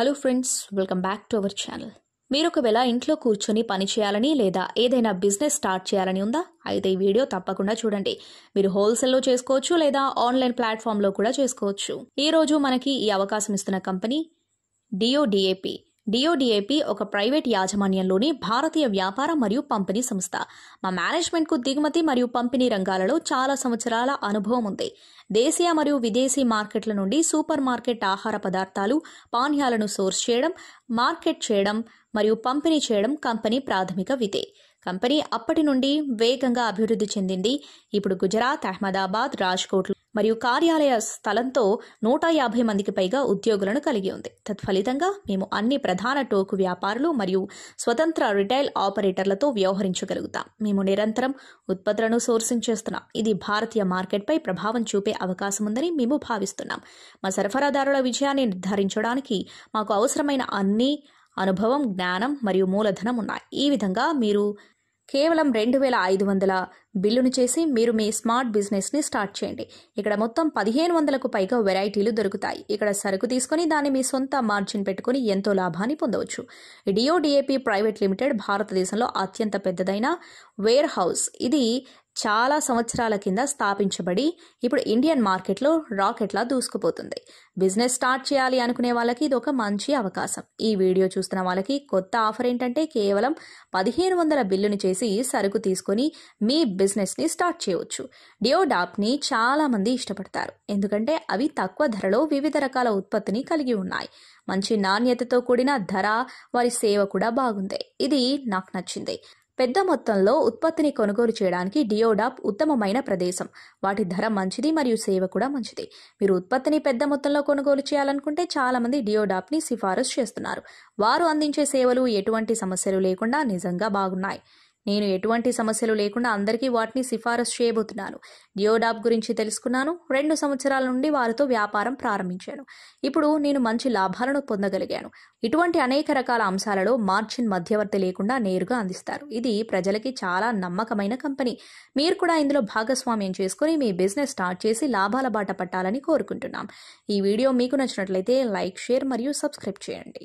hello friends welcome back to our channel మీరు ఒకవేళ ఇంట్లో కూర్చొని పని చేయాలని లేదా ఏదైనా బిజినెస్ స్టార్ట్ చేయాలని ఉందా అయితే ఈ వీడియో తప్పకుండా చూడండి మీరు హోల్సేల్లో చేసుకోవచ్చు లేదా ఆన్లైన్ ప్లాట్ఫామ్లో కూడా చేసుకోవచ్చు ఈరోజు మనకి ఈ అవకాశం ఇస్తున్న కంపెనీ డిఓడిఏపీ డిఓడిఏపి ఒక ప్రైవేట్ యాజమాన్యంలోని భారతీయ వ్యాపార మరియు పంపిణీ సంస్థ మా మేనేజ్మెంట్కు దిగుమతి మరియు పంపిణీ రంగాలలో చాలా సంవత్సరాల అనుభవం ఉంది దేశీయ మరియు విదేశీ మార్కెట్ల నుండి సూపర్ మార్కెట్ ఆహార పదార్థాలు పానీయాలను సోర్స్ చేయడం మార్కెట్ చేయడం మరియు పంపిణీ చేయడం కంపెనీ ప్రాథమిక విధే కంపెనీ అప్పటి నుండి వేగంగా అభివృద్ధి చెందింది ఇప్పుడు గుజరాత్ అహ్మదాబాద్ రాజ్కోట్ మరియు కార్యాలయ స్థలంతో నూట యాభై మందికి పైగా ఉద్యోగులను కలిగి ఉంది తత్ఫలితంగా మేము అన్ని ప్రధాన టోకు వ్యాపారులు మరియు స్వతంత్ర రిటైల్ ఆపరేటర్లతో వ్యవహరించగలుగుతాం మేము నిరంతరం ఉత్పత్తులను సోర్సింగ్ చేస్తున్నాం ఇది భారతీయ మార్కెట్పై ప్రభావం చూపే అవకాశం ఉందని మేము భావిస్తున్నాం మా సరఫరాదారుల విజయాన్ని నిర్ధారించడానికి మాకు అవసరమైన అన్ని అనుభవం జ్ఞానం మరియు మూలధనం ఉన్నాయి ఈ విధంగా మీరు కేవలం రెండు వేల ఐదు వందల బిల్లును చేసి మీరు మీ స్మార్ట్ బిజినెస్ని స్టార్ట్ చేయండి ఇక్కడ మొత్తం పదిహేను వందలకు పైగా వెరైటీలు దొరుకుతాయి ఇక్కడ సరుకు తీసుకొని దాన్ని మీ సొంత మార్జిన్ పెట్టుకుని ఎంతో లాభాన్ని పొందవచ్చు డిఓడిఏపి ప్రైవేట్ లిమిటెడ్ భారతదేశంలో అత్యంత పెద్దదైన వేర్ హౌస్ ఇది చాలా సంవత్సరాల కింద స్థాపించబడి ఇప్పుడు ఇండియన్ మార్కెట్లో రాకెట్లా దూసుకుపోతుంది బిజినెస్ స్టార్ట్ చేయాలి అనుకునే వాళ్ళకి ఇది ఒక మంచి అవకాశం ఈ వీడియో చూస్తున్న వాళ్ళకి కొత్త ఆఫర్ ఏంటంటే కేవలం పదిహేను వందల బిల్లుని చేసి సరుకు తీసుకొని మీ బిజినెస్ని స్టార్ట్ చేయవచ్చు డియోడాప్ని చాలామంది ఇష్టపడతారు ఎందుకంటే అవి తక్కువ ధరలో వివిధ రకాల ఉత్పత్తిని కలిగి ఉన్నాయి మంచి నాణ్యతతో కూడిన ధర వారి సేవ కూడా బాగుంది ఇది నాకు నచ్చింది పెద్ద మొత్తంలో ఉత్పత్తిని కొనుగోలు చేయడానికి డియోడాప్ ఉత్తమమైన ప్రదేశం వాటి ధర మంచిది మరియు సేవ కూడా మంచిది మీరు ఉత్పత్తిని పెద్ద మొత్తంలో కొనుగోలు చేయాలనుకుంటే చాలామంది డియోడాప్ని సిఫారసు చేస్తున్నారు వారు అందించే సేవలు ఎటువంటి సమస్యలు లేకుండా నిజంగా బాగున్నాయి నేను ఎటువంటి సమస్యలు లేకుండా అందరికీ వాటిని సిఫారసు చేయబోతున్నాను డియోడాప్ గురించి తెలుసుకున్నాను రెండు సంవత్సరాల నుండి వారితో వ్యాపారం ప్రారంభించాను ఇప్పుడు నేను మంచి లాభాలను పొందగలిగాను ఇటువంటి అనేక రకాల అంశాలలో మార్జిన్ మధ్యవర్తి లేకుండా నేరుగా అందిస్తారు ఇది ప్రజలకి చాలా నమ్మకమైన కంపెనీ మీరు కూడా ఇందులో భాగస్వామ్యం చేసుకుని మీ బిజినెస్ స్టార్ట్ చేసి లాభాల బాట పట్టాలని కోరుకుంటున్నాం ఈ వీడియో మీకు నచ్చినట్లయితే లైక్ షేర్ మరియు సబ్స్క్రైబ్ చేయండి